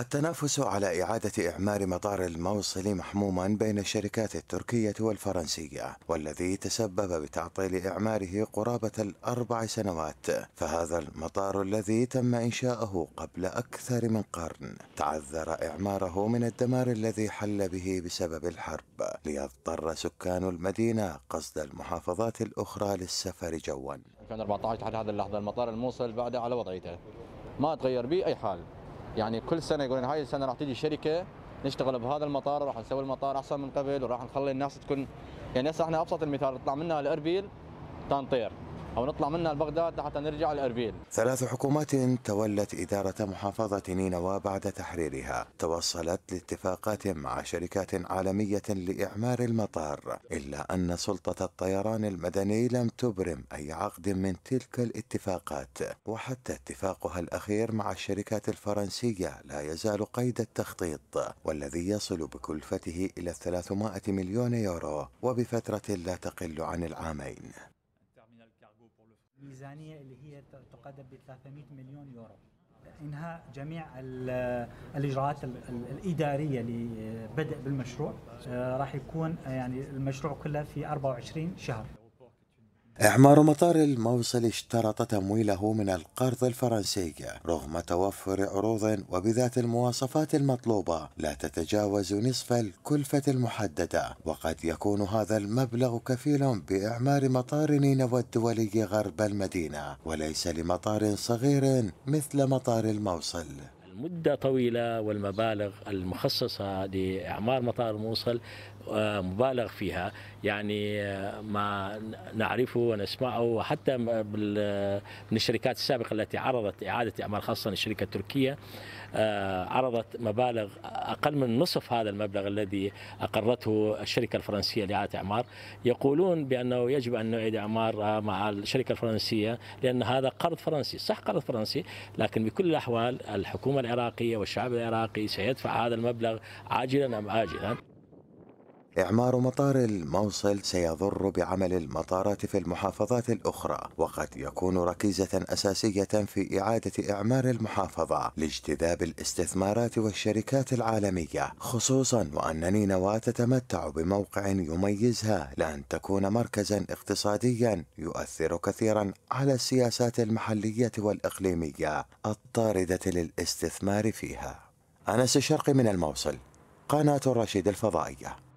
التنافس على إعادة إعمار مطار الموصل محموما بين الشركات التركية والفرنسية والذي تسبب بتعطيل إعماره قرابة الأربع سنوات فهذا المطار الذي تم إنشاؤه قبل أكثر من قرن تعذر إعماره من الدمار الذي حل به بسبب الحرب ليضطر سكان المدينة قصد المحافظات الأخرى للسفر جوا 2014 لحد هذه اللحظة المطار الموصل بعد على وضعيته ما تغير به أي حال يعني كل سنه يقولون هاي السنه راح تجي شركه نشتغل بهذا المطار راح نسوي المطار احسن من قبل وراح نخلي الناس تكون يعني هسه احنا ابسط المثال نطلع منها الاربيل تنطير او نطلع منها لبغداد لحتى نرجع لاربيل. ثلاث حكومات تولت اداره محافظه نينوى بعد تحريرها، توصلت لاتفاقات مع شركات عالميه لاعمار المطار، الا ان سلطه الطيران المدني لم تبرم اي عقد من تلك الاتفاقات، وحتى اتفاقها الاخير مع الشركات الفرنسيه لا يزال قيد التخطيط، والذي يصل بكلفته الى 300 مليون يورو وبفتره لا تقل عن العامين. الميزانية اللي هي تقدم ب 300 مليون يورو انهاء جميع الاجراءات الاداريه لبدء بالمشروع آه، راح يكون آه، يعني المشروع كله في 24 شهر إعمار مطار الموصل اشترط تمويله من القرض الفرنسي رغم توفر عروض وبذات المواصفات المطلوبة لا تتجاوز نصف الكلفة المحددة وقد يكون هذا المبلغ كفيل بإعمار مطار نينوى الدولي غرب المدينة وليس لمطار صغير مثل مطار الموصل مدة طويلة والمبالغ المخصصة لإعمار مطار الموصل آه، مبالغ فيها يعني آه، ما نعرفه ونسمعه وحتى من الشركات السابقة التي عرضت إعادة إعمار خاصة الشركة التركية آه، عرضت مبالغ أقل من نصف هذا المبلغ الذي أقرته الشركة الفرنسية لإعادة إعمار يقولون بأنه يجب أن نعيد إعمار مع الشركة الفرنسية لأن هذا قرض فرنسي صح قرض فرنسي لكن بكل الأحوال الحكومة العراقية والشعب العراقي سيدفع هذا المبلغ عاجلا أم آجلا إعمار مطار الموصل سيضر بعمل المطارات في المحافظات الأخرى وقد يكون ركيزة أساسية في إعادة إعمار المحافظة لاجتذاب الاستثمارات والشركات العالمية خصوصا وأن نينوى تتمتع بموقع يميزها لأن تكون مركزا اقتصاديا يؤثر كثيرا على السياسات المحلية والإقليمية الطاردة للاستثمار فيها أنس الشرقي من الموصل قناة الرشيد الفضائية